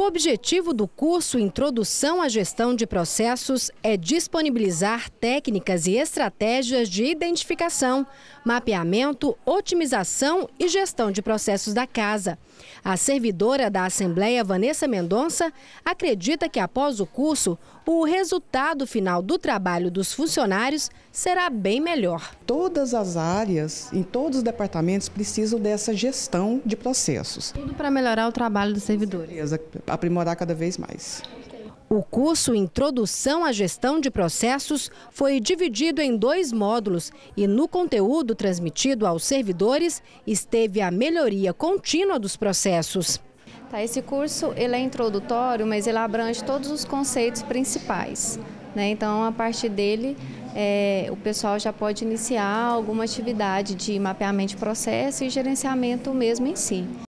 O objetivo do curso Introdução à Gestão de Processos é disponibilizar técnicas e estratégias de identificação, mapeamento, otimização e gestão de processos da casa. A servidora da Assembleia, Vanessa Mendonça, acredita que após o curso, o resultado final do trabalho dos funcionários será bem melhor. Todas as áreas, em todos os departamentos, precisam dessa gestão de processos. Tudo para melhorar o trabalho dos servidores aprimorar cada vez mais. O curso Introdução à Gestão de Processos foi dividido em dois módulos e no conteúdo transmitido aos servidores esteve a melhoria contínua dos processos. Tá, esse curso ele é introdutório, mas ele abrange todos os conceitos principais. Né? Então, a partir dele, é, o pessoal já pode iniciar alguma atividade de mapeamento de processo e gerenciamento mesmo em si.